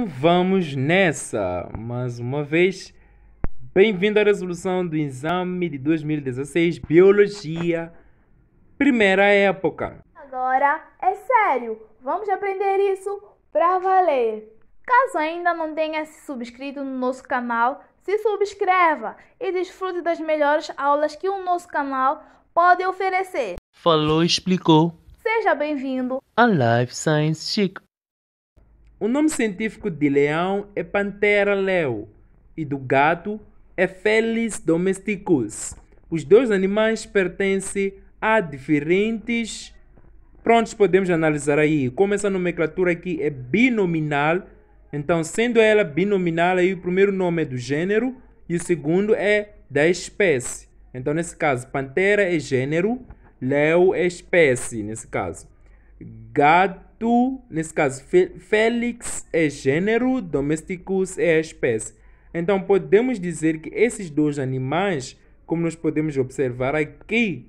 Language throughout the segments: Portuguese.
Então vamos nessa! Mais uma vez, bem-vindo à resolução do exame de 2016, Biologia, primeira época. Agora, é sério, vamos aprender isso para valer! Caso ainda não tenha se subscrito no nosso canal, se subscreva e desfrute das melhores aulas que o nosso canal pode oferecer. Falou, explicou. Seja bem-vindo à Life Science Chic. O nome científico de leão é Panthera leo e do gato é Felis domesticus. Os dois animais pertencem a diferentes. Prontos, podemos analisar aí. Como essa nomenclatura aqui é binominal, então, sendo ela binominal, aí o primeiro nome é do gênero e o segundo é da espécie. Então, nesse caso, pantera é gênero, leo é espécie, nesse caso. Gato tu, nesse caso, Félix é gênero, domesticus é espécie. Então podemos dizer que esses dois animais, como nós podemos observar aqui,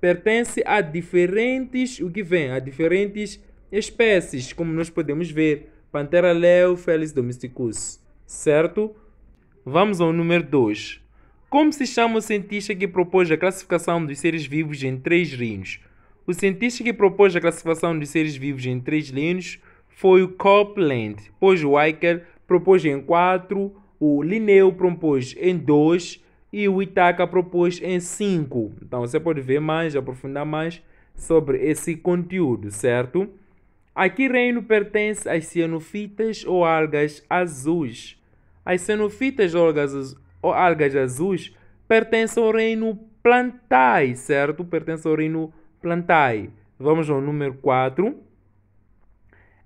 pertencem a diferentes, o que vem, a diferentes espécies, como nós podemos ver, Pantera leo, Felis domesticus, certo? Vamos ao número 2. Como se chama o cientista que propôs a classificação dos seres vivos em três reinos? O cientista que propôs a classificação de seres vivos em três linhas foi o Copeland, pois o Weicker propôs em quatro, o Linneu propôs em dois e o Itaca propôs em cinco. Então você pode ver mais, aprofundar mais sobre esse conteúdo, certo? Aqui reino pertence às cianofitas ou algas azuis. As cianofitas ou algas, ou algas azuis pertencem ao reino plantais, certo? Pertencem ao reino plantai. Vamos ao número 4.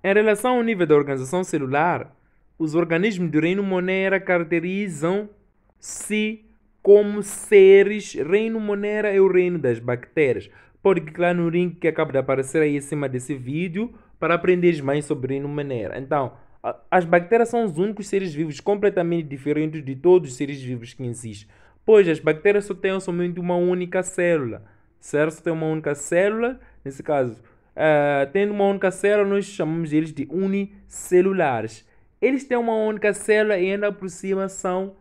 Em relação ao nível da organização celular, os organismos do reino Monera caracterizam-se como seres. Reino Monera é o reino das bactérias. Pode clicar no link que acaba de aparecer aí em cima desse vídeo para aprender mais sobre reino Monera. Então, as bactérias são os únicos seres vivos completamente diferentes de todos os seres vivos que existem, pois as bactérias só têm somente uma única célula certo? Tem uma única célula, nesse caso. Uh, tendo uma única célula, nós chamamos eles de unicelulares. Eles têm uma única célula e ainda por cima são.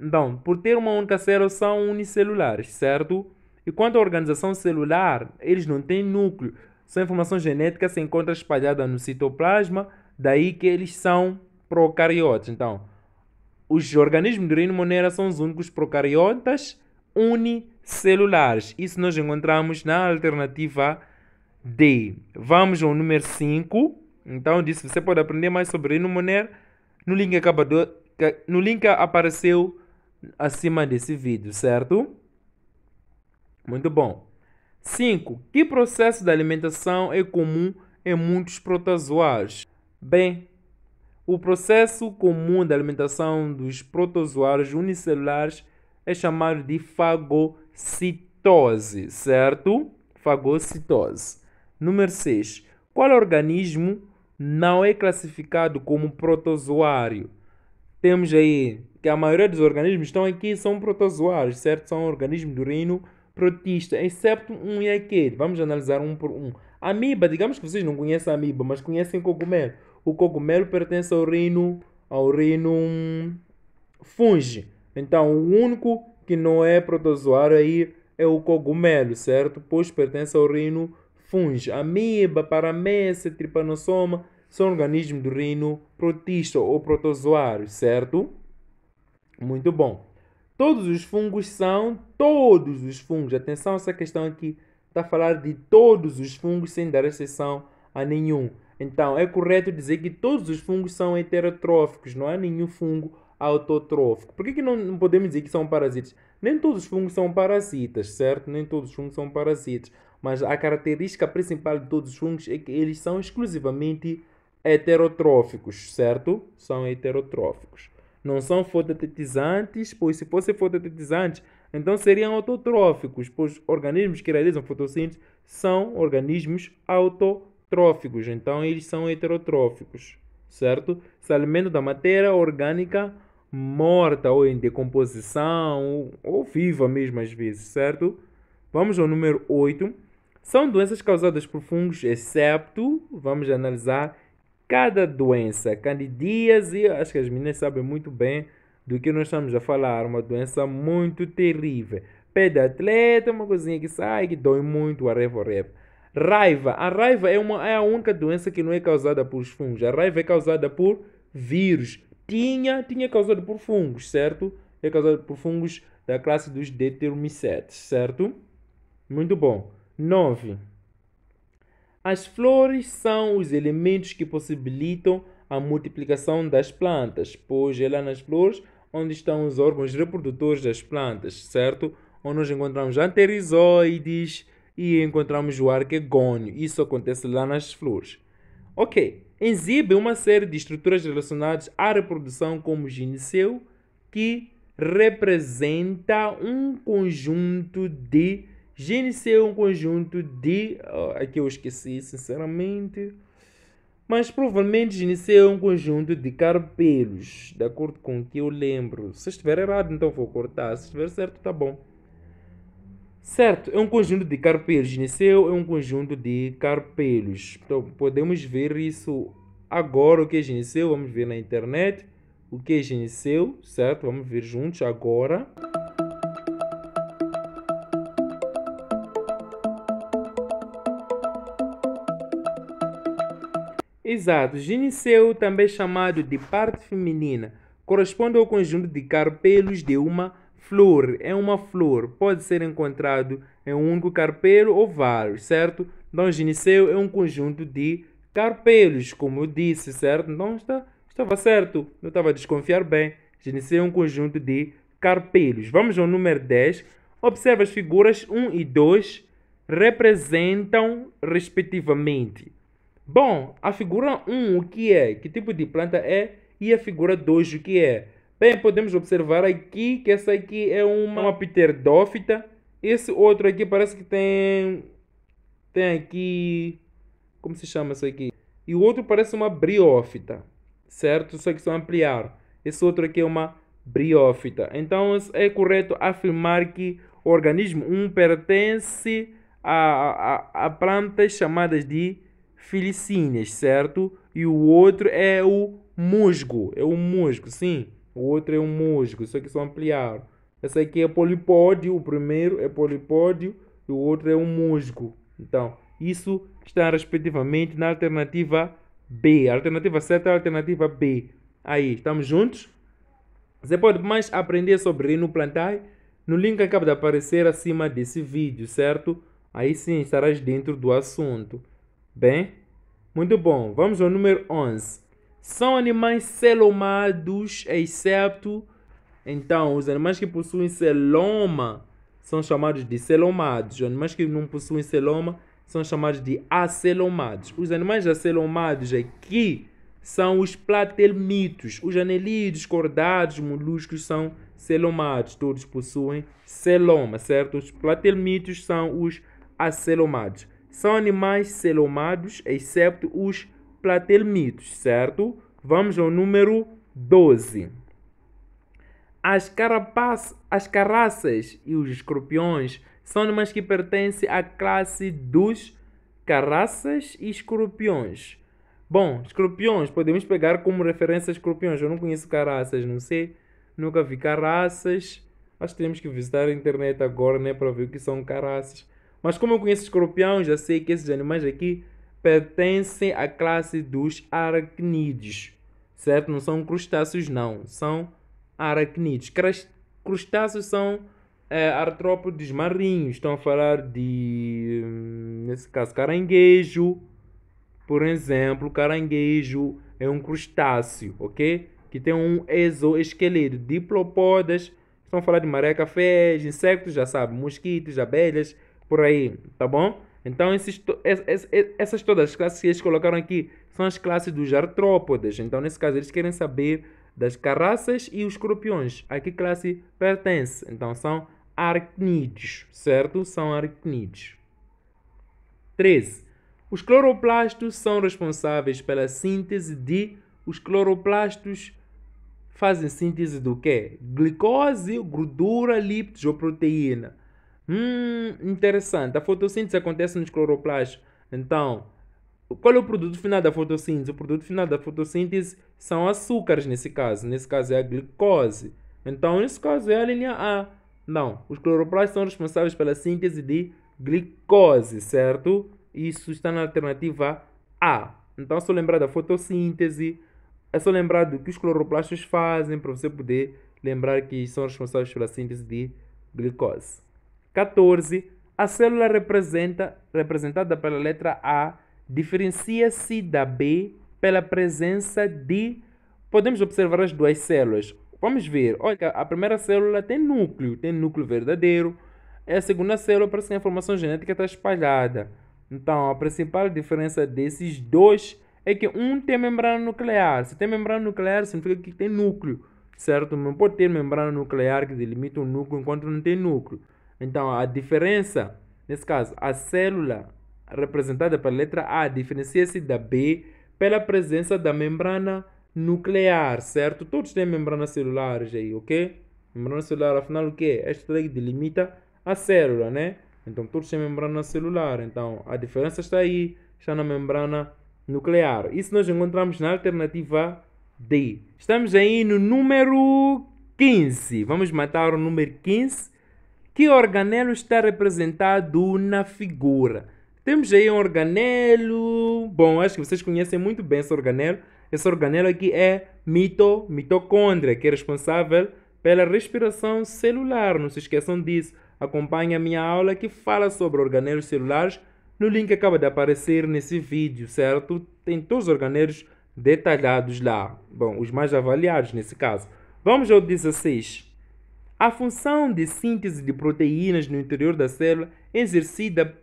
Então, por ter uma única célula, são unicelulares, certo? E quanto à organização celular, eles não têm núcleo. Sua informação genética se encontra espalhada no citoplasma, daí que eles são procariotas. Então, os organismos do reino Monera são os únicos procariotas unicelulares celulares. Isso nós encontramos na alternativa D. Vamos ao número 5. Então, disse você pode aprender mais sobre Numoner no link, acabado, no link apareceu acima desse vídeo, certo? Muito bom. 5. Que processo de alimentação é comum em muitos protozoários? Bem, o processo comum da alimentação dos protozoários unicelulares é chamado de fagocitose, certo? Fagocitose. Número 6. Qual organismo não é classificado como protozoário? Temos aí que a maioria dos organismos estão aqui são protozoários, certo? São organismos do reino protista, exceto um e aquele. Vamos analisar um por um. Amiba, digamos que vocês não conhecem a amiba, mas conhecem cogumelo. O cogumelo pertence ao reino, ao reino funge. Então, o único que não é protozoário aí é o cogumelo, certo? Pois pertence ao reino fungo Amíba, paramécia, tripanossoma são organismos do reino protista ou protozoário, certo? Muito bom. Todos os fungos são todos os fungos. Atenção, essa questão aqui está a falar de todos os fungos sem dar exceção a nenhum. Então, é correto dizer que todos os fungos são heterotróficos, não há nenhum fungo autotrófico. Por que, que não, não podemos dizer que são parasitas? Nem todos os fungos são parasitas, certo? Nem todos os fungos são parasitas. Mas a característica principal de todos os fungos é que eles são exclusivamente heterotróficos, certo? São heterotróficos. Não são fototetizantes, pois se fossem fototetizantes, então seriam autotróficos, pois organismos que realizam fotossíntese são organismos autotróficos, então eles são heterotróficos certo? Se alimenta da matéria orgânica morta ou em decomposição ou viva mesmo às vezes, certo? Vamos ao número 8. São doenças causadas por fungos, excepto, vamos analisar cada doença, candidíase, acho que as meninas sabem muito bem do que nós estamos a falar, uma doença muito terrível. Pé de atleta, uma coisinha que sai, que dói muito, areva, areva. Raiva. A raiva é, uma, é a única doença que não é causada por fungos. A raiva é causada por vírus. Tinha, tinha causado por fungos, certo? É causado por fungos da classe dos determicetes, certo? Muito bom. 9. As flores são os elementos que possibilitam a multiplicação das plantas, pois é lá nas flores onde estão os órgãos reprodutores das plantas, certo? Onde nós encontramos anterizoides, e encontramos o arquegônio. Isso acontece lá nas flores. Ok, exibe uma série de estruturas relacionadas à reprodução, como o gineceu, que representa um conjunto de gineceu, um conjunto de. Oh, aqui eu esqueci, sinceramente. Mas provavelmente gineceu é um conjunto de carpelos, de acordo com o que eu lembro. Se estiver errado, então vou cortar. Se estiver certo, tá bom. Certo, é um conjunto de carpelos. Niceu é um conjunto de carpelos. Então, podemos ver isso agora, o que é gineceu. Vamos ver na internet o que é gineceu, certo? Vamos ver juntos agora. Exato, gineceu, também chamado de parte feminina, corresponde ao conjunto de carpelos de uma Flor é uma flor, pode ser encontrado em um único carpelo ou vários, certo? Então, gineceu é um conjunto de carpelos, como eu disse, certo? Então, está, estava certo, eu estava a desconfiar bem. Gineceu é um conjunto de carpelos. Vamos ao número 10. Observe as figuras 1 e 2 representam respectivamente. Bom, a figura 1 o que é? Que tipo de planta é? E a figura 2 o que é? Bem, podemos observar aqui que essa aqui é uma, uma Esse outro aqui parece que tem... Tem aqui... Como se chama isso aqui? E o outro parece uma briófita, certo? Só que se eu ampliar, esse outro aqui é uma briófita. Então, é correto afirmar que o organismo 1 pertence a, a, a plantas chamadas de filicínias, certo? E o outro é o musgo, é o musgo, sim o outro é um musgo, só que são ampliar. Esse aqui é polipódio, o primeiro é polipódio e o outro é um musgo. Então, isso está respectivamente na alternativa B. A alternativa certa é a alternativa B. Aí, estamos juntos? Você pode mais aprender sobre Rino plantar no link que acaba de aparecer acima desse vídeo, certo? Aí sim estarás dentro do assunto. Bem, muito bom. Vamos ao número 11 são animais selomados, exceto. Então, os animais que possuem celoma são chamados de selomados. Os animais que não possuem celoma são chamados de acelomados. Os animais acelomados aqui são os platelmitos. Os anelídeos, cordados, moluscos são celomados. Todos possuem celoma, certo? Os platelmitos são os acelomados. São animais celomados, exceto os platelmintos, certo? Vamos ao número 12. As, carapaças, as carraças e os escorpiões são animais que pertencem à classe dos carraças e escorpiões. Bom, escorpiões, podemos pegar como referência escorpiões. Eu não conheço carraças, não sei. Nunca vi carraças. Acho que temos que visitar a internet agora, né? Para ver o que são carraças. Mas como eu conheço escorpiões, já sei que esses animais aqui pertencem à classe dos aracnídeos, certo? Não são crustáceos, não, são aracnídeos. Crustáceos são é, artrópodes marinhos, estão a falar de, hum, nesse caso, caranguejo, por exemplo, caranguejo é um crustáceo, ok? Que tem um exoesqueleto, diplopodas, estão a falar de maréia-cafés, insectos, já sabe, mosquitos, abelhas, por aí, tá bom? Então, esses, essas todas as classes que eles colocaram aqui são as classes dos artrópodes. Então, nesse caso, eles querem saber das carraças e os escorpiões. A que classe pertence? Então, são aracnídeos, certo? São aracnídeos. 13. Os cloroplastos são responsáveis pela síntese de... Os cloroplastos fazem síntese do quê? Glicose, gordura, lípidos ou proteína. Hum, interessante. A fotossíntese acontece nos cloroplastos. Então, qual é o produto final da fotossíntese? O produto final da fotossíntese são açúcares, nesse caso. Nesse caso é a glicose. Então, nesse caso é a linha A. Não, os cloroplastos são responsáveis pela síntese de glicose, certo? Isso está na alternativa A. Então, é só lembrar da fotossíntese, é só lembrar do que os cloroplastos fazem para você poder lembrar que são responsáveis pela síntese de glicose. 14. A célula representa, representada pela letra A diferencia-se da B pela presença de. Podemos observar as duas células. Vamos ver. Olha, a primeira célula tem núcleo, tem núcleo verdadeiro. É a segunda célula parece que a informação genética está espalhada. Então, a principal diferença desses dois é que um tem membrana nuclear. Se tem membrana nuclear, significa que tem núcleo, certo? Não pode ter membrana nuclear que delimita o um núcleo enquanto não tem núcleo. Então, a diferença, nesse caso, a célula representada pela letra A diferencia-se da B pela presença da membrana nuclear, certo? Todos têm membrana celular, aí, ok? Membrana celular, afinal, o que é? Esta daí delimita a célula, né? Então, todos têm membrana celular. Então, a diferença está aí, está na membrana nuclear. Isso nós encontramos na alternativa D. Estamos aí no número 15. Vamos matar o número 15 que organelo está representado na figura. Temos aí um organelo. Bom, acho que vocês conhecem muito bem esse organelo. Esse organelo aqui é mito, mitocôndria, que é responsável pela respiração celular. Não se esqueçam disso. Acompanhe a minha aula que fala sobre organelos celulares no link que acaba de aparecer nesse vídeo, certo? Tem todos os organelos detalhados lá. Bom, os mais avaliados nesse caso. Vamos ao 16. A função de síntese de proteínas no interior da célula é exercida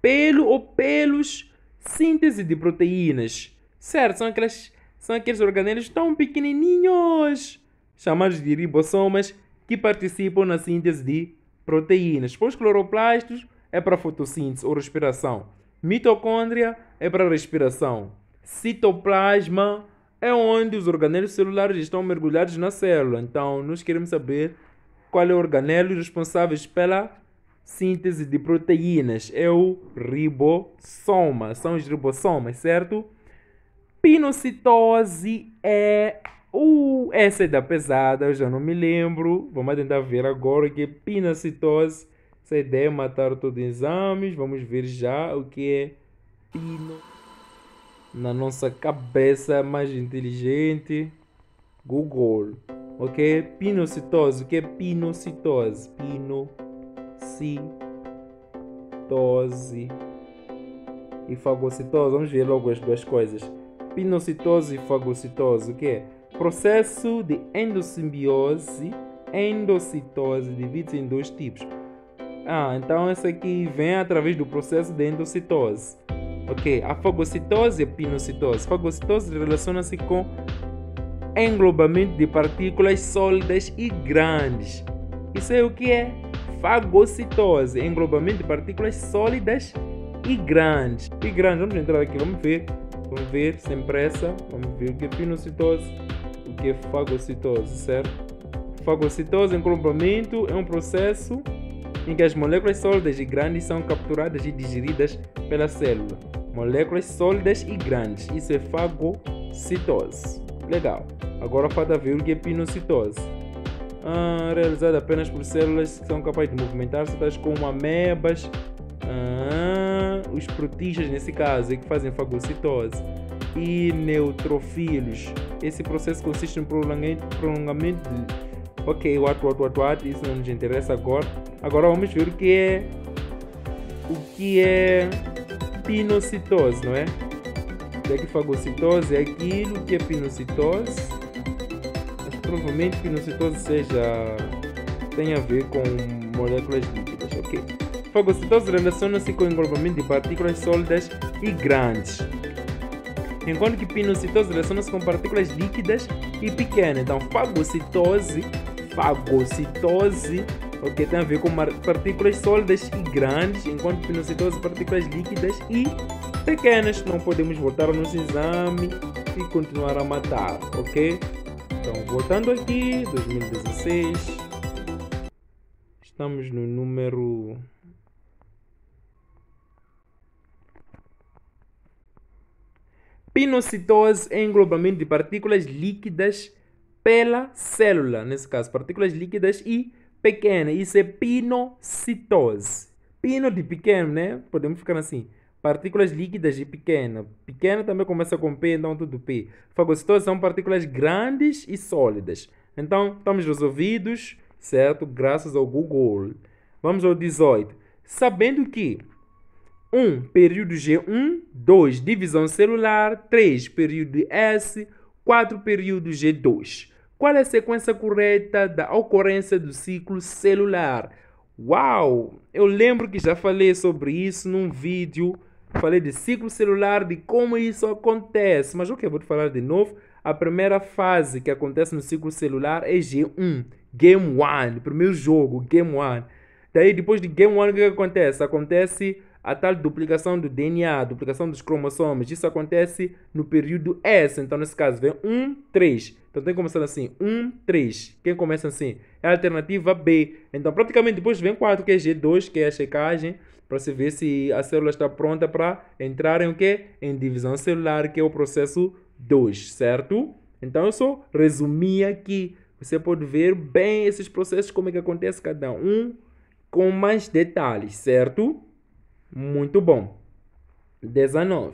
pelo ou pelos síntese de proteínas, certo? São, aquelas, são aqueles organelos tão pequenininhos, chamados de ribossomas, que participam na síntese de proteínas. Os cloroplastos é para fotossíntese ou respiração. Mitocôndria é para respiração. Citoplasma é onde os organelos celulares estão mergulhados na célula. Então, nós queremos saber qual é o organelo responsável pela síntese de proteínas? É o ribossoma. São os ribossomas, certo? Pinocitose é Uh, essa é da pesada, eu já não me lembro. Vamos tentar ver agora o que é pinocitose. Essa ideia é matar todos os exames. Vamos ver já o que é pino. Na nossa cabeça mais inteligente. Google ok? Pinocitose, o que é pinocitose? Pinocitose e fagocitose, vamos ver logo as duas coisas. Pinocitose e fagocitose, o que é? Processo de endossimbiose, endocitose, divide-se em dois tipos. Ah, então essa aqui vem através do processo de endocitose. Ok, a fagocitose e a pinocitose. Fagocitose relaciona-se com englobamento de partículas sólidas e grandes. Isso é o que é fagocitose, englobamento de partículas sólidas e grandes. E grandes, vamos entrar aqui, vamos ver, vamos ver sem pressa, vamos ver o que é pinocitose, o que é fagocitose, certo? Fagocitose, englobamento, é um processo em que as moléculas sólidas e grandes são capturadas e digeridas pela célula. Moléculas sólidas e grandes, isso é fagocitose. Legal. Agora a fada virga é pinocitose. Ah, realizada apenas por células que são capazes de movimentar-se, tais como amebas, ah, os protistas nesse caso, é que fazem fagocitose, e neutrofílios. Esse processo consiste no prolongamento, prolongamento de... Ok, what, what, what, what, isso não nos interessa agora. Agora vamos ver o que é... O que é pinocitose, não é? que fagocitose é aquilo que é pinocitose, mas provavelmente pinocitose seja tem a ver com moléculas líquidas, ok? Fagocitose relaciona-se com o englobamento de partículas sólidas e grandes, enquanto que pinocitose relaciona-se com partículas líquidas e pequenas. Então, fagocitose, fagocitose, ok, tem a ver com partículas sólidas e grandes, enquanto pinocitose, partículas líquidas e pequenas pequenas, não podemos voltar nos exames e continuar a matar, ok? Então, voltando aqui, 2016, estamos no número. Pinocitose é englobamento de partículas líquidas pela célula, nesse caso, partículas líquidas e pequenas. Isso é pinocitose. Pino de pequeno, né? Podemos ficar assim. Partículas líquidas e pequena. Pequena também começa com P, então tudo P. Fagocitose são partículas grandes e sólidas. Então, estamos resolvidos, certo? Graças ao Google. Vamos ao 18. Sabendo que 1. Um, período G1, 2. Divisão celular, 3. Período S, 4. Período G2. Qual é a sequência correta da ocorrência do ciclo celular? Uau! Eu lembro que já falei sobre isso num vídeo Falei de ciclo celular, de como isso acontece. Mas o que eu vou te falar de novo? A primeira fase que acontece no ciclo celular é G1, Game One, primeiro jogo, Game One. Daí, depois de Game One, o que acontece? Acontece a tal duplicação do DNA, duplicação dos cromossomos, isso acontece no período S. Então, nesse caso, vem 1, 3. Então, tem que começar assim, 1, 3. Quem começa assim? É a alternativa B. Então, praticamente, depois vem 4, que é G2, que é a checagem, para se ver se a célula está pronta para entrar em o quê? Em divisão celular, que é o processo 2, certo? Então, eu só resumi aqui. Você pode ver bem esses processos, como é que acontece cada um, com mais detalhes, certo? Muito bom. 19.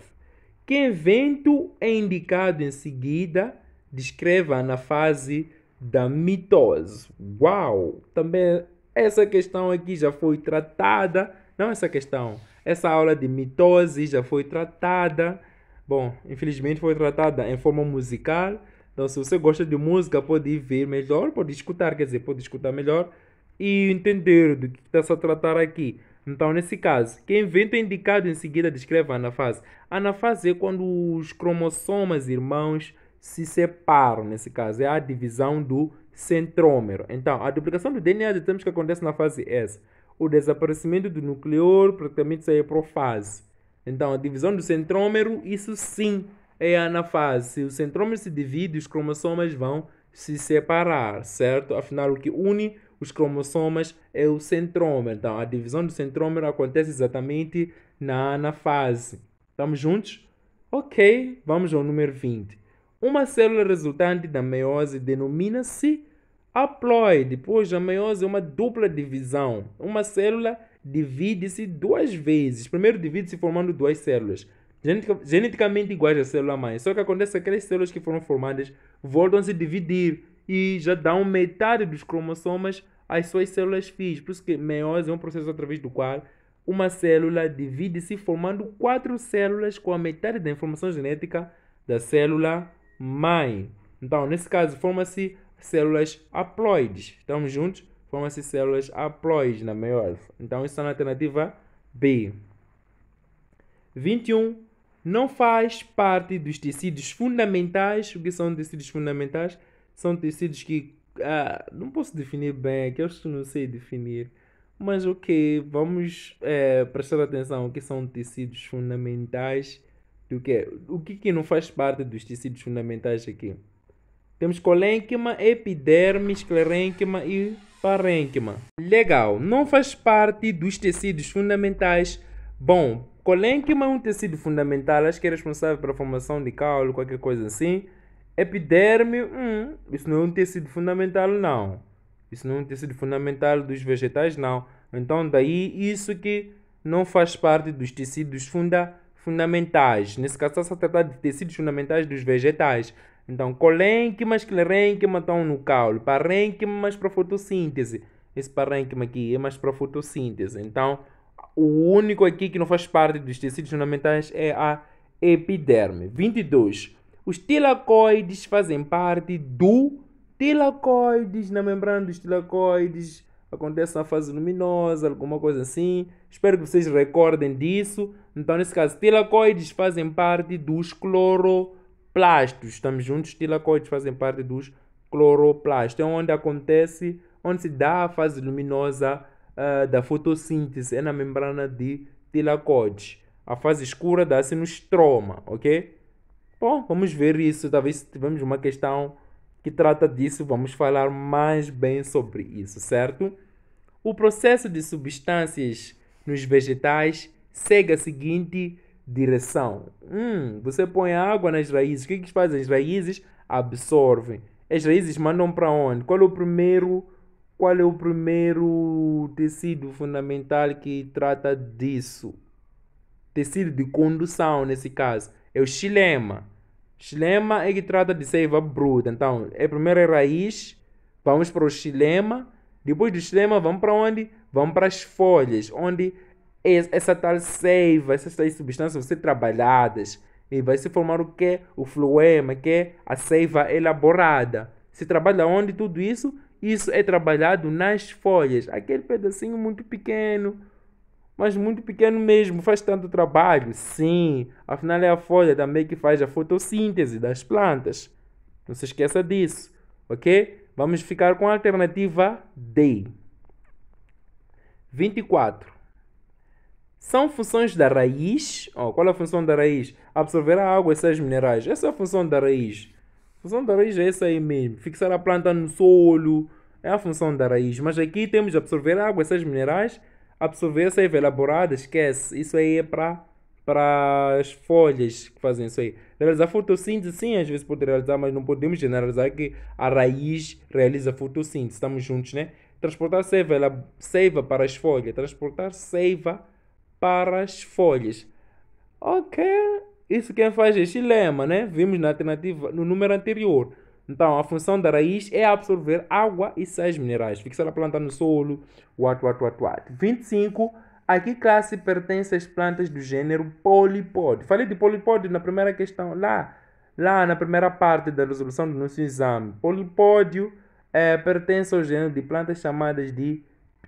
Que evento é indicado em seguida? Descreva na fase da mitose. Uau! Também essa questão aqui já foi tratada. Não essa questão. Essa aula de mitose já foi tratada. Bom, infelizmente foi tratada em forma musical. Então, se você gosta de música, pode ver melhor, pode escutar, quer dizer, pode escutar melhor e entender do que está se a tratar aqui. Então, nesse caso, quem evento é indicado em seguida descreve a anafase. A anafase é quando os cromossomas irmãos se separam, nesse caso, é a divisão do centrômero. Então, a duplicação do DNA temos que acontece na fase S. O desaparecimento do nucleor praticamente sai é para fase. Então, a divisão do centrômero, isso sim é a anafase. Se o centrômero se divide, os cromossomas vão se separar, certo? Afinal, o que une os cromossomas é o centrômero. Então, a divisão do centrômero acontece exatamente na anafase. Estamos juntos? Ok, vamos ao número 20. Uma célula resultante da meiose denomina-se haploide, pois a meiose é uma dupla divisão. Uma célula divide-se duas vezes. Primeiro divide-se formando duas células, geneticamente iguais à célula mãe. Só que acontece que aquelas células que foram formadas voltam a se dividir e já dão metade dos cromossomas às suas células filhas. Por isso que meiose é um processo através do qual uma célula divide-se formando quatro células com a metade da informação genética da célula mãe. Então, nesse caso, forma-se células haploides. Estamos juntos? Forma-se células haploides na meiose. Então, isso é na alternativa B. 21. Não faz parte dos tecidos fundamentais. O que são tecidos fundamentais? são tecidos que ah, não posso definir bem, aqueles é que não sei definir. Mas ok, vamos é, prestar atenção o que são tecidos fundamentais do que é. o que, que não faz parte dos tecidos fundamentais aqui. Temos colênquima, epiderme, esclerênquima e parênquima. Legal, não faz parte dos tecidos fundamentais. Bom, colênquima é um tecido fundamental, acho que é responsável pela formação de cáulo, qualquer coisa assim. Epiderme, hum, isso não é um tecido fundamental, não. Isso não é um tecido fundamental dos vegetais, não. Então, daí isso que não faz parte dos tecidos funda fundamentais. Nesse caso, está-se a tratar de tecidos fundamentais dos vegetais. Então, colênquimas, esclerênquima estão no caule. Parênquima, mais para fotossíntese. Esse parênquima aqui é mais para fotossíntese. Então, o único aqui que não faz parte dos tecidos fundamentais é a epiderme. 22. Os tilacoides fazem parte do tilacoides. Na membrana dos tilacoides acontece uma fase luminosa, alguma coisa assim. Espero que vocês recordem disso. Então, nesse caso, tilacoides fazem parte dos cloroplastos. Estamos juntos, tilacoides fazem parte dos cloroplastos. É onde acontece, onde se dá a fase luminosa uh, da fotossíntese, é na membrana de tilacoides. A fase escura dá-se no estroma, ok? Bom, vamos ver isso. Talvez tivemos uma questão que trata disso, vamos falar mais bem sobre isso, certo? O processo de substâncias nos vegetais segue a seguinte direção. Hum, você põe água nas raízes. O que, que fazem as raízes? Absorvem. As raízes mandam para onde? Qual é o primeiro qual é o primeiro tecido fundamental que trata disso? Tecido de condução nesse caso é o xilema. Xilema é que trata de seiva bruta. Então, é primeiro é raiz, vamos para o xilema. Depois do xilema, vamos para onde? Vamos para as folhas, onde essa tal seiva, essas tais substâncias vão ser trabalhadas. E vai se formar o que? O fluema, que é a seiva elaborada. Se trabalha onde tudo isso? Isso é trabalhado nas folhas. Aquele pedacinho muito pequeno, mas muito pequeno mesmo, faz tanto trabalho. Sim, afinal é a folha também que faz a fotossíntese das plantas. Não se esqueça disso, ok? Vamos ficar com a alternativa D. 24. São funções da raiz. Oh, qual é a função da raiz? Absorver a água e sais minerais. Essa é a função da raiz. A função da raiz é essa aí mesmo. Fixar a planta no solo. É a função da raiz. Mas aqui temos absorver a água e sais minerais absorver essa elaborada, esquece. Isso aí é para para as folhas que fazem isso aí. Realizar fotossíntese, sim, às vezes pode realizar, mas não podemos generalizar que a raiz realiza fotossíntese. Estamos juntos, né? Transportar seiva, ela, seiva para as folhas. Transportar seiva para as folhas. Ok. Isso quem faz é lema né? Vimos na alternativa, no número anterior. Então, a função da raiz é absorver água e sais minerais, fixar a planta no solo, what, what, what, what. 25. A que classe pertencem as plantas do gênero polipode? Falei de polipode na primeira questão, lá, lá na primeira parte da resolução do nosso exame. Polipódio é, pertence ao gênero de plantas chamadas de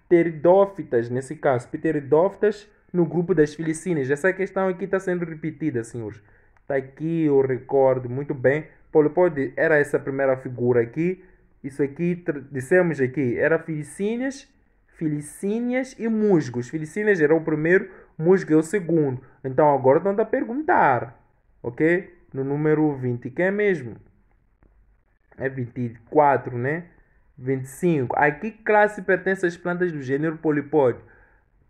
pteridófitas, nesse caso, pteridófitas no grupo das filicinas. Essa questão aqui está sendo repetida, senhores. Está aqui o recorde, muito bem. Polipoide era essa primeira figura aqui. Isso aqui, dissemos aqui, era filicínias, filicínias e musgos. Filicínias era o primeiro, musgo é o segundo. Então agora estão a perguntar, ok? No número 20, que é mesmo? É 24, né? 25. A que classe pertence as plantas do gênero polipode?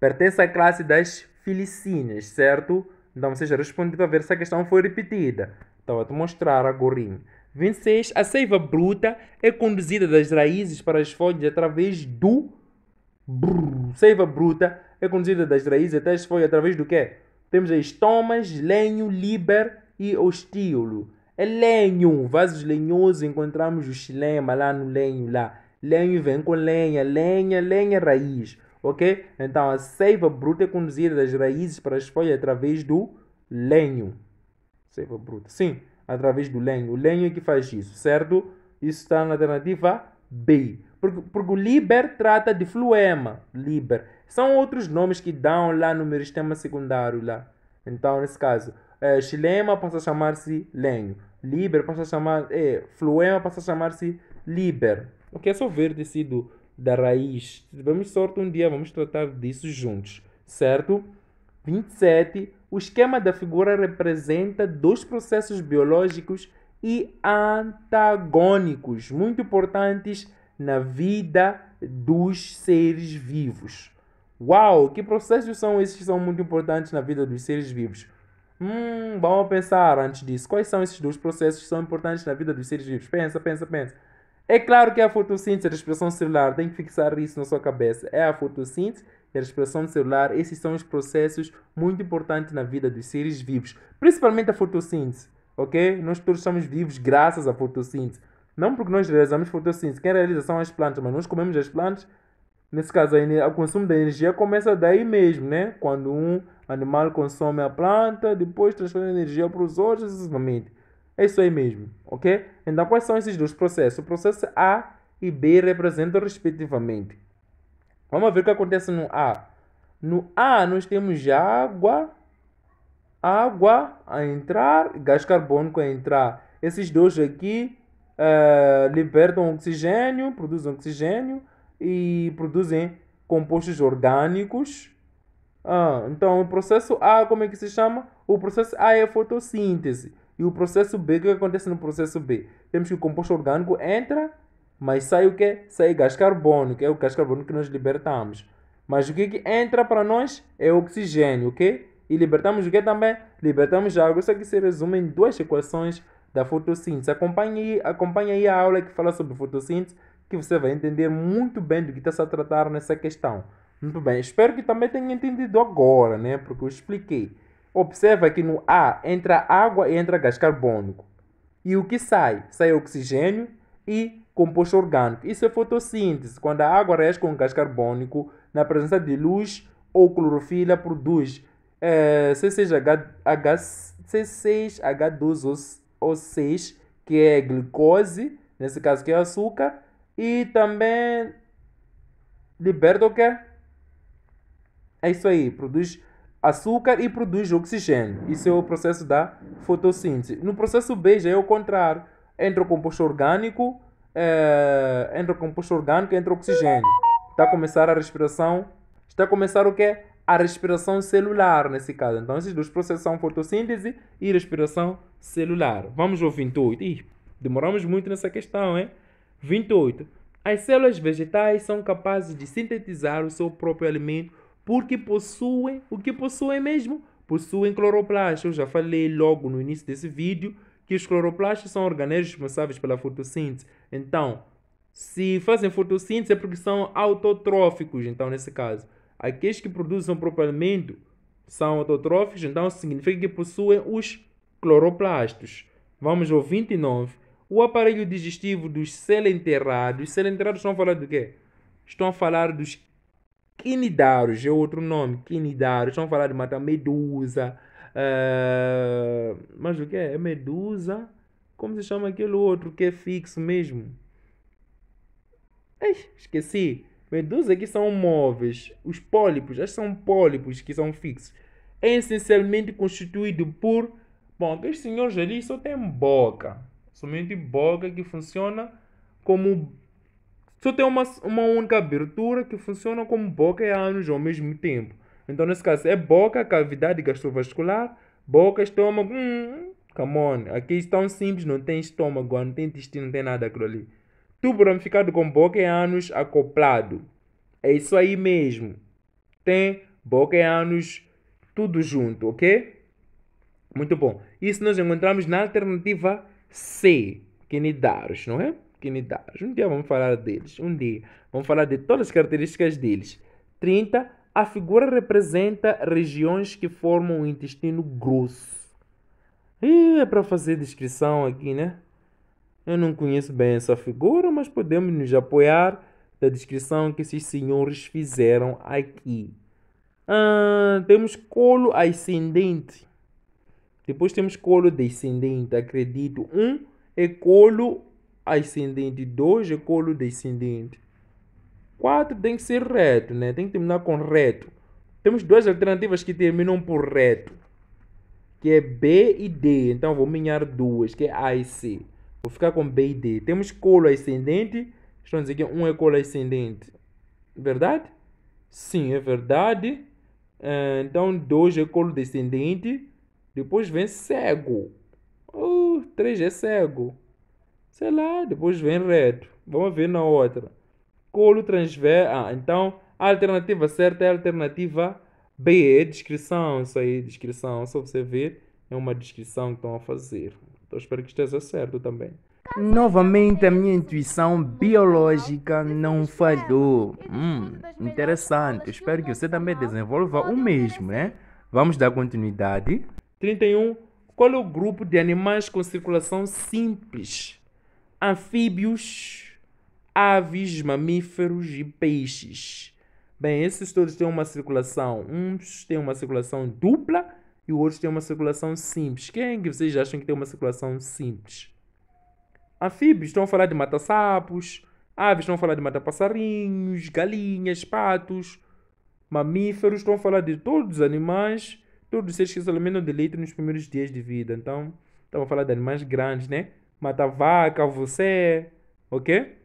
Pertence à classe das filicínias, certo? Então, seja respondido a ver se a questão foi repetida. Estava a te mostrar agora, 26. A seiva bruta é conduzida das raízes para as folhas através do... Brrr. Seiva bruta é conduzida das raízes até as folhas através do quê? Temos aí estomas, lenho, liber e ostíolo. É lenho, vasos lenhosos, encontramos o xilema lá no lenho, lá. Lenho vem com lenha, lenha, lenha, raiz, ok? Então, a seiva bruta é conduzida das raízes para as folhas através do lenho seiva bruta. Sim, através do lenho. O lenho é que faz isso, certo? Isso está na alternativa B. Porque, porque o liber trata de fluema. Liber. São outros nomes que dão lá no meu sistema secundário. lá. Então, nesse caso, é, xilema passa a chamar-se lenho. Liber passa a chamar... É, fluema passa a chamar-se liber. O que é só ver tecido da raiz. Se tivermos sorte um dia, vamos tratar disso juntos, certo? 27 o esquema da figura representa dois processos biológicos e antagônicos muito importantes na vida dos seres vivos. Uau, que processos são esses que são muito importantes na vida dos seres vivos? Hum, vamos pensar antes disso. Quais são esses dois processos que são importantes na vida dos seres vivos? Pensa, pensa, pensa. É claro que é a fotossíntese, a respiração celular, tem que fixar isso na sua cabeça. É a fotossíntese e a respiração celular, esses são os processos muito importantes na vida dos seres vivos, principalmente a fotossíntese, ok? Nós todos somos vivos graças à fotossíntese. Não porque nós realizamos fotossíntese, quem realiza são as plantas, mas nós comemos as plantas. Nesse caso, o consumo da energia começa daí mesmo, né? Quando um animal consome a planta, depois transfere energia para os outros, exatamente É isso aí mesmo, ok? Então, quais são esses dois processos? O processo A e B representam respectivamente Vamos ver o que acontece no A. No A nós temos água, água a entrar, gás carbônico a entrar. Esses dois aqui uh, libertam oxigênio, produzem oxigênio e produzem compostos orgânicos. Ah, então, o processo A, como é que se chama? O processo A é fotossíntese. E o processo B, o que acontece no processo B? Temos que o composto orgânico entra mas sai o quê? Sai gás carbônico, é o gás carbônico que nós libertamos. Mas o que, que entra para nós é oxigênio, ok? E libertamos o que também? Libertamos água. Isso aqui se resume em duas equações da fotossíntese. Acompanhe aí, acompanhe aí a aula que fala sobre fotossíntese, que você vai entender muito bem do que está se a tratar nessa questão. Muito bem, espero que também tenha entendido agora, né? Porque eu expliquei. Observa que no A entra água e entra gás carbônico. E o que sai? Sai oxigênio e composto orgânico. Isso é fotossíntese, quando a água reage com gás carbônico na presença de luz ou clorofila, produz é, C6H2O6, que é glicose, nesse caso que é açúcar, e também liberta o quê? É isso aí, produz açúcar e produz oxigênio. Isso é o processo da fotossíntese. No processo B já é o contrário, entra o composto orgânico é, entra composto orgânico, entra oxigênio. Está a começar a respiração. Está a começar o quê? A respiração celular, nesse caso. Então, esses dois processos são fotossíntese e respiração celular. Vamos ao 28. Ih, demoramos muito nessa questão, hein? 28. As células vegetais são capazes de sintetizar o seu próprio alimento porque possuem, o que possuem mesmo? Possuem cloroplastos Eu já falei logo no início desse vídeo que os cloroplastos são organelos responsáveis pela fotossíntese. Então, se fazem fotossíntese é porque são autotróficos, então, nesse caso. Aqueles que produzem o próprio alimento são autotróficos, então significa que possuem os cloroplastos. Vamos ao 29. O aparelho digestivo dos selenterrados. Selenterrados estão a falar do quê? Estão a falar dos quinidários, é outro nome, quinidários. Estão a falar de matar medusa. Uh, eh, mas o que é? Medusa. Como se chama aquele outro que é fixo mesmo? Ai, esqueci. medusa aqui são móveis. Os pólipos, estes são pólipos que são fixos. É essencialmente constituído por. Bom, aqueles senhores ali só tem boca. Somente boca que funciona como. Só tem uma, uma única abertura que funciona como boca e ânus ao mesmo tempo. Então, nesse caso, é boca, cavidade gastrovascular, boca, estômago. Hum, Come on, aqui estão é simples, não tem estômago, não tem intestino, não tem nada aquilo ali. Tubo ficado com boca e ânus acoplado. É isso aí mesmo. Tem boca e ânus tudo junto, ok? Muito bom. Isso nós encontramos na alternativa C, Quinidários, não é? Quinidários. Um dia vamos falar deles. Um dia vamos falar de todas as características deles. 30. A figura representa regiões que formam o intestino grosso. Ih, é para fazer descrição aqui, né? Eu não conheço bem essa figura, mas podemos nos apoiar da descrição que esses senhores fizeram aqui. Ah, temos colo ascendente. Depois temos colo descendente, acredito. Um é colo ascendente, dois é colo descendente. Quatro tem que ser reto, né? Tem que terminar com reto. Temos duas alternativas que terminam por reto que é B e D. Então vou minhar duas, que é A e C. Vou ficar com B e D. Temos colo ascendente. Estão dizendo que um é colo ascendente. Verdade? Sim, é verdade. Ah, então, dois é colo descendente. Depois vem cego. Uh, três é cego. Sei lá, depois vem reto. Vamos ver na outra. Colo transverso. Ah, então, a alternativa certa é a alternativa BE, descrição, isso aí, descrição, só você ver, é uma descrição que estão a fazer. Então espero que esteja certo também. Novamente a minha intuição biológica não falhou. Hum, interessante. Espero que você também desenvolva o mesmo, né? Vamos dar continuidade. 31. Qual é o grupo de animais com circulação simples? Anfíbios, aves, mamíferos e peixes. Bem, esses todos têm uma circulação, uns têm uma circulação dupla e outros têm uma circulação simples. Quem é que vocês acham que tem uma circulação simples? Anfíbios estão a falar de mata-sapos, aves estão a falar de mata-passarinhos, galinhas, patos, mamíferos estão a falar de todos os animais, todos os seres que se alimentam de leite nos primeiros dias de vida. Então, estão a falar de animais grandes, né? Mata-vaca, você, ok?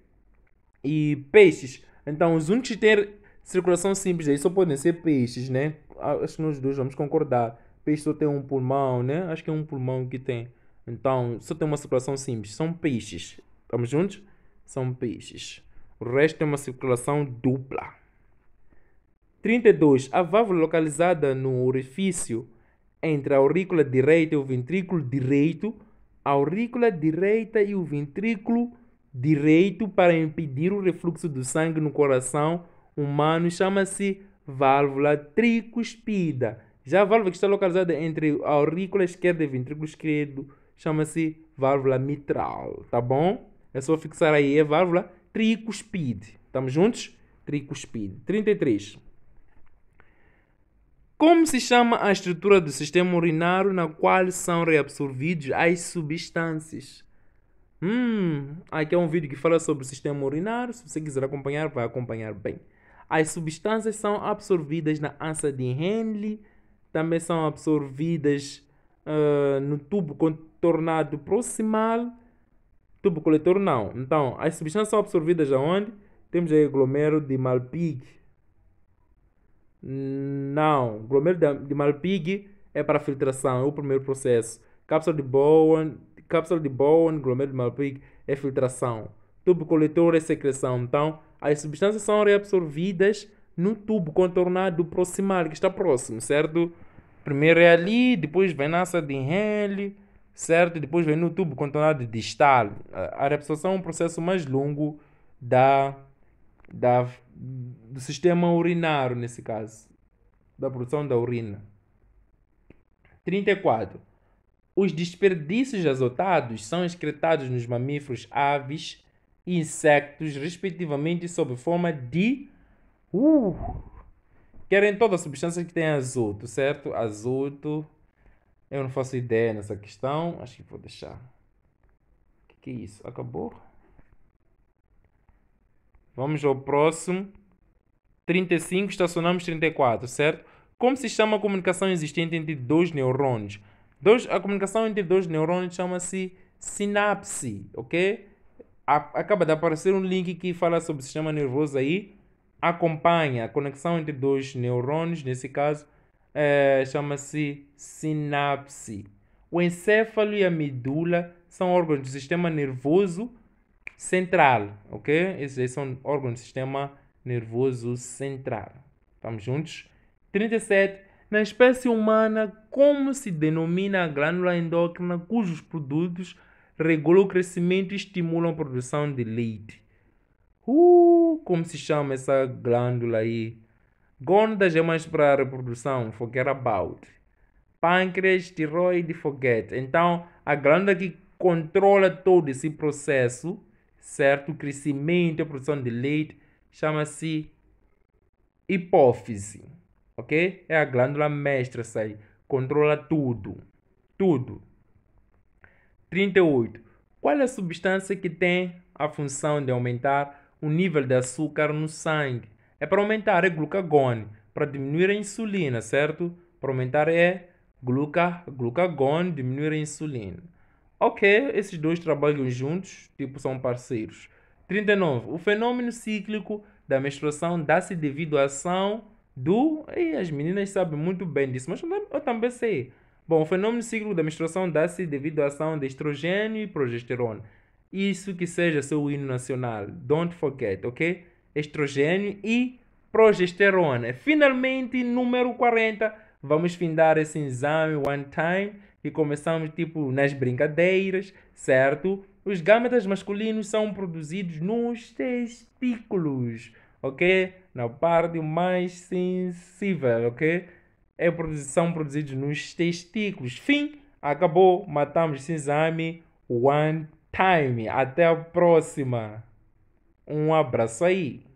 E peixes. Então, os únicos que têm Circulação simples, aí só podem ser peixes, né? Acho que nós dois vamos concordar. Peixe só tem um pulmão, né? Acho que é um pulmão que tem. Então, só tem uma circulação simples. São peixes. Estamos juntos? São peixes. O resto é uma circulação dupla. 32. A válvula localizada no orifício entre a aurícula direita e o ventrículo direito, a aurícula direita e o ventrículo direito para impedir o refluxo do sangue no coração humano chama-se válvula tricuspida. Já a válvula que está localizada entre a aurícula esquerda e o ventrículo esquerdo chama-se válvula mitral, tá bom? É só fixar aí, a é válvula tricuspide. Estamos juntos? Tricuspide. 33. Como se chama a estrutura do sistema urinário na qual são reabsorvidos as substâncias? Hum, aqui é um vídeo que fala sobre o sistema urinário. Se você quiser acompanhar, vai acompanhar bem. As substâncias são absorvidas na ânsia de Henle, também são absorvidas uh, no tubo contornado proximal, tubo coletor não. Então, as substâncias são absorvidas aonde? Temos aí o glomero de Malpighi. Não, glomero de Malpighi é para filtração, é o primeiro processo. Cápsula de Bowen, cápsula de Bowen, glomero de Malpighi é filtração. Tubo coletor é secreção. Então, as substâncias são reabsorvidas no tubo contornado proximal, que está próximo, certo? Primeiro é ali, depois vem na asa de Henle, certo? Depois vem no tubo contornado distal. A reabsorção é um processo mais longo da, da, do sistema urinário, nesse caso, da produção da urina. 34. Os desperdícios azotados são excretados nos mamíferos, aves, insectos, respectivamente, sob forma de. Uh, querem toda substância que tem azoto, certo? Azoto. Eu não faço ideia nessa questão. Acho que vou deixar. O que, que é isso? Acabou? Vamos ao próximo. 35, estacionamos 34, certo? Como se chama a comunicação existente entre dois neurônios? Dois, a comunicação entre dois neurônios chama-se sinapse, ok? acaba de aparecer um link que fala sobre o sistema nervoso aí. Acompanha a conexão entre dois neurônios, nesse caso, é, chama-se sinapse. O encéfalo e a medula são órgãos do sistema nervoso central, ok? Esses aí são órgãos do sistema nervoso central. Estamos juntos? 37. Na espécie humana, como se denomina a glândula endócrina cujos produtos regulam o crescimento e estimulam a produção de leite. Uh, como se chama essa glândula aí? Gônadas é mais para a reprodução, forget about. Pâncreas, tiroide, forget. Então, a glândula que controla todo esse processo, certo? O crescimento e a produção de leite, chama-se hipófise, ok? É a glândula mestra, sai, controla tudo, tudo. 38. Qual é a substância que tem a função de aumentar o nível de açúcar no sangue? É para aumentar a é glucagone, para diminuir a insulina, certo? Para aumentar é gluca, glucagone, diminuir a insulina. Ok, esses dois trabalham juntos, tipo são parceiros. 39. O fenômeno cíclico da menstruação dá-se devido à ação do. E as meninas sabem muito bem disso, mas eu também sei. Bom, o fenômeno do ciclo da menstruação dá-se devido à ação de estrogênio e progesterona. Isso que seja seu hino nacional. Don't forget, ok? Estrogênio e progesterona. Finalmente, número 40, vamos findar esse exame one time e começamos tipo nas brincadeiras, certo? Os gâmetas masculinos são produzidos nos testículos, ok? Na parte mais sensível, ok? é, são produzidos nos testículos. Fim, acabou, matamos esse exame one time. Até a próxima. Um abraço aí.